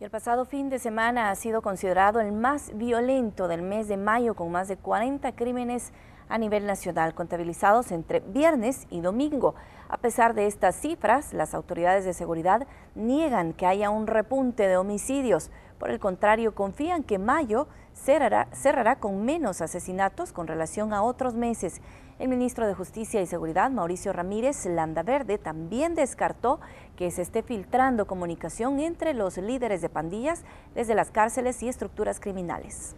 el pasado fin de semana ha sido considerado el más violento del mes de mayo, con más de 40 crímenes a nivel nacional contabilizados entre viernes y domingo. A pesar de estas cifras, las autoridades de seguridad niegan que haya un repunte de homicidios. Por el contrario, confían que mayo cerrará, con menos asesinatos con relación a otros meses. El ministro de Justicia y Seguridad, Mauricio Ramírez Landaverde, también descartó que se esté filtrando comunicación entre los líderes de pandillas desde las cárceles y estructuras criminales.